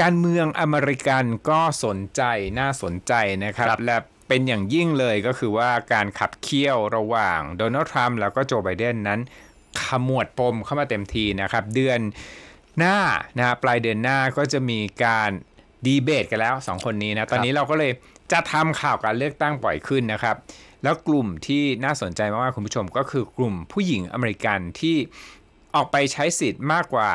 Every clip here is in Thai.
การเมืองอเมริกันก็สนใจน่าสนใจนะครับ และเป็นอย่างยิ่งเลยก็คือว่าการขับเคี่ยวระหว่างโดนัลด์ทรัมป์แล้วก็โจไบเดนนั้นขมวดปมเข้ามาเต็มทีนะครับ เดือนหน้านะปลายเดือนหน้าก็จะมีการดีเบต กันแล้วสองคนนี้นะ ตอนนี้เราก็เลยจะทำข่าวการเลือกตั้งปล่อยขึ้นนะครับ แล้วกลุ่มที่น่าสนใจมากๆคุณผู้ชมก็คือกลุ่มผู้หญิงอเมริกันที่ออกไปใช้สิทธิ์มากกว่า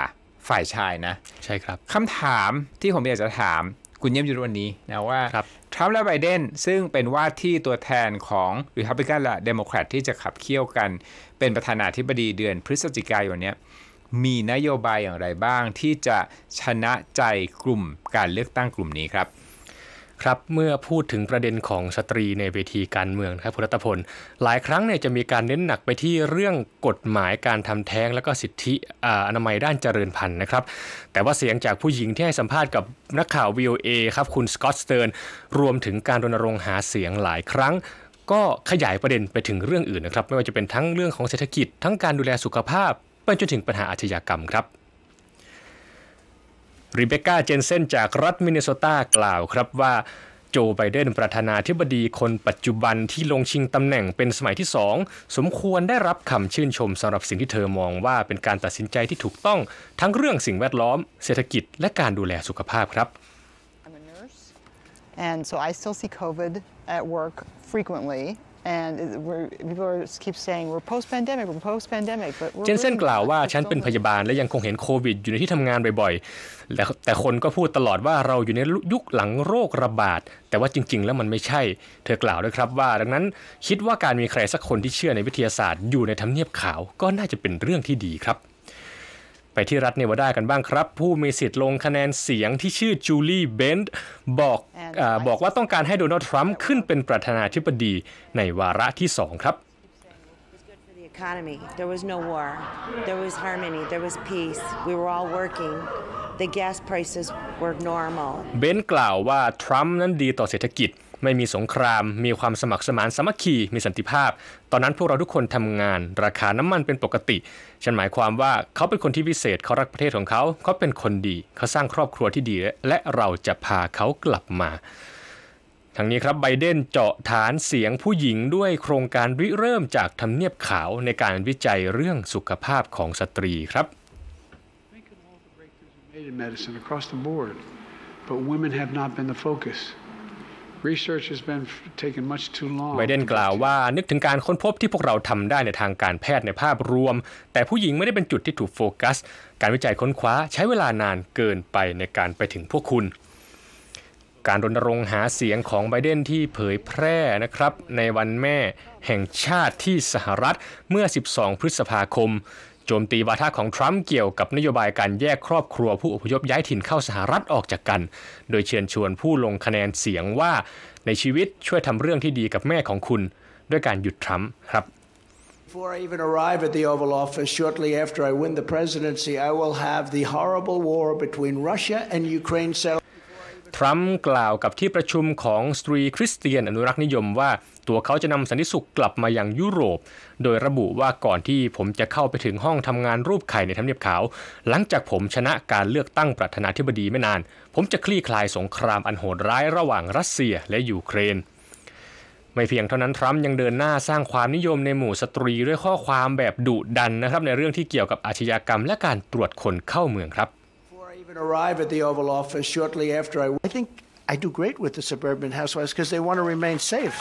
ฝ่ายชายนะ ใช่ครับคำถามที่ผมอยากจะถามคุณเยี่ยมยุทธวันนี้ นะว่าทรัมป์และไบเดนซึ่งเป็นว่าที่ตัวแทนของหรือทับลิกันและเดโมแครตที่จะขับเคี่ยวกัน เป็นประธานาธิบดีเดือนพฤศจิกายนนี้ มีนโยบายอย่างไรบ้างที่จะชนะใจกลุ่มการเลือกตั้งกลุ่มนี้ครับครับเมื่อพูดถึงประเด็นของสตรีในเวทีการเมืองครับพุณรตพลหลายครั้งเนี่ยจะมีการเน้นหนักไปที่เรื่องกฎหมายการทำแท้งและก็สิทธิอนามัยด้านเจริญพันธุ์นะครับแต่ว่าเสียงจากผู้หญิงที่ให้สัมภาษณ์กับนักข่าวว v เอครับคุณสกอตสเติร์น รวมถึงการรณรงค์หาเสียงหลายครั้งก็ขยายประเด็นไปถึงเรื่องอื่นนะครับไม่ว่าจะเป็นทั้งเรื่องของเศรษฐกิจทั้งการดูแลสุขภาพไปจนถึงปัญหาอาชญากรรมครับรีเบคก้าเจนเซนจากรัฐมินนิโซตากล่าวครับว่าโจ ไบเดนประธานาธิบดีคนปัจจุบันที่ลงชิงตำแหน่งเป็นสมัยที่สอง สมควรได้รับคำชื่นชมสำหรับสิ่งที่เธอมองว่าเป็นการตัดสินใจที่ถูกต้อง ทั้งเรื่องสิ่งแวดล้อม เศรษฐกิจและการดูแลสุขภาพครับ and so I still see COVID at work frequently เ e นเซนกล่าวว่าฉันเป็นพยาบาลและยังคงเห็นโควิดอยู่ในที่ทำงานบ่อยๆแต่คนก็พูดตลอดว่าเราอยู่ในยุคหลังโรคระบาด แต่ว่าจริงๆ แล้วมันไม่ใช่ เธอกล่าวด้วยครับว่า ดังนั้นคิดว่าการมีใครสักคนที่เชื่อในวิทยาศาสตร์ อยู่ในทำเนียบขาวก็น่าจะเป็นเรื่องที่ดีครับไปที่รัฐเนวาดากันบ้างครับ ผู้มีสิทธิ์ลงคะแนนเสียงที่ชื่อจูลี่เบนต์บอกอบอกว่าต้องการให้โดนัลด์ทรัมป์ขึ้นเป็นประธานาธิบดีในวาระที่สองครับ economy. There was no war. There was harmony. There was peace. We were all working. The gas prices were normal. เบนกล่าวว่าทรัมป์นั้นดีต่อเศรษฐกิจไม่มีสงคราม มีความสมัครสมานสมัคคี มีสันติภาพ ตอนนั้นพวกเราทุกคนทำงาน ราคาน้ำมันเป็นปกติ ฉันหมายความว่าเขาเป็นคนที่พิเศษ เขารักประเทศของเขา เขาเป็นคนดี เขาสร้างครอบครัวที่ดี และเราจะพาเขากลับมาทางนี้ครับไบเดนเจาะฐานเสียง ผู้หญิงด้วยโครงการริเริ่มจากทำเนียบขาวในการวิจัยเรื่องสุขภาพของสตรีครับ But women have not been the focus. ไบเดนกล่าวว่า นึกถึงการค้นพบที่พวกเราทำได้ในทางการแพทย์ในภาพรวม แต่ผู้หญิงไม่ได้เป็นจุดที่ถูกโฟกัส การวิจัยค้นคว้าใช้เวลานานเกินไปในการไปถึงพวกคุณการรณรงค์หาเสียงของไบเดนที่เผยแพร่นะครับในวันแม่แห่งชาติที่สหรัฐเมื่อ 12 พฤษภาคม โจมตีวาทะของทรัมป์เกี่ยวกับนโยบายการแยกครอบครัวผู้อพยพย้ายถิ่นเข้าสหรัฐออกจากกัน โดยเชิญชวนผู้ลงคะแนนเสียงว่าในชีวิตช่วยทำเรื่องที่ดีกับแม่ของคุณ ด้วยการหยุดทรัมป์ครับ Before I even arrive at the Oval Office, shortly after I win the presidency, I will have the horrible war between Russia and Ukraine settled. ทรัมป์กล่าวกับที่ประชุมของสตรีคริสเตียนอนุรักษ์นิยมว่าตัวเขาจะนำสันติสุขกลับมาอย่างยุโรป โดยระบุว่าก่อนที่ผมจะเข้าไปถึงห้องทำงานรูปไข่ในทำเนียบขาว หลังจากผมชนะการเลือกตั้งประธานาธิบดีไม่นาน ผมจะคลี่คลายสงครามอันโหดร้ายระหว่างรัสเซียและยูเครนไม่เพียงเท่านั้นทรัมป์ยังเดินหน้าสร้างความนิยมในหมู่สตรีด้วยข้อความแบบดุดันนะครับ ในเรื่องที่เกี่ยวกับอาชญากรรมและการตรวจคนเข้าเมืองครับ even arrive at the Oval Office shortly after I. I think I do great with the suburban housewives because they want to remain safe.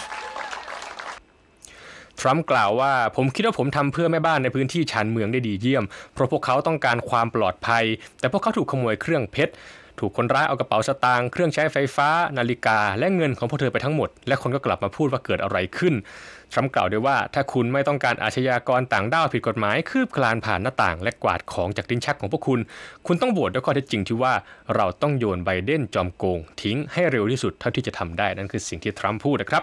ทรัมป์กล่าวว่า ผมคิดว่าผมทำเพื่อแม่บ้านในพื้นที่ชานเมืองได้ดีเยี่ยม เพราะพวกเขาต้องการความปลอดภัย แต่พวกเขาถูกขโมยเครื่องเพชรถูกคนร้ายเอากระเป๋าสตางค์เครื่องใช้ไฟฟ้านาฬิกาและเงินของพวกเธอไปทั้งหมด และคนก็กลับมาพูดว่าเกิดอะไรขึ้นทรัมป์กล่าวด้วยว่า ถ้าคุณไม่ต้องการอาชญากรต่างด้าวผิดกฎหมาย คืบคลานผ่านหน้าต่าง และกวาดของจากดิ้นชักของพวกคุณ คุณต้องบวตด้วยข้อเท็จจริงที่ว่าเราต้องโยนไบเดนจอมโกง ทิ้งให้เร็วที่สุดเท่าที่จะทำได้นั่นคือสิ่งที่ทรัมป์พูดนะครับ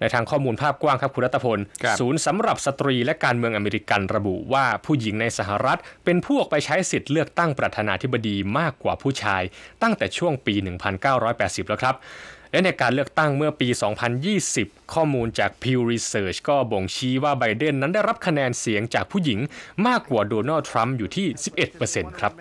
ในทางข้อมูลภาพกว้างครับคุณรัตพล ศูนย์สำหรับสตรีและการเมืองอเมริกันระบุว่าผู้หญิงในสหรัฐ เป็นพวกไปใช้สิทธิ์เลือกตั้งประธานาธิบดีมากกว่าผู้ชายตั้งแต่ช่วงปี 1980 แล้วครับ และในการเลือกตั้งเมื่อปี 2020 ข้อมูลจาก Pew Research ก็บ่งชี้ว่าไบเดนนั้นได้รับคะแนนเสียงจากผู้หญิงมากกว่าโดนัลด์ทรัมป์อยู่ที่ 11%ครับ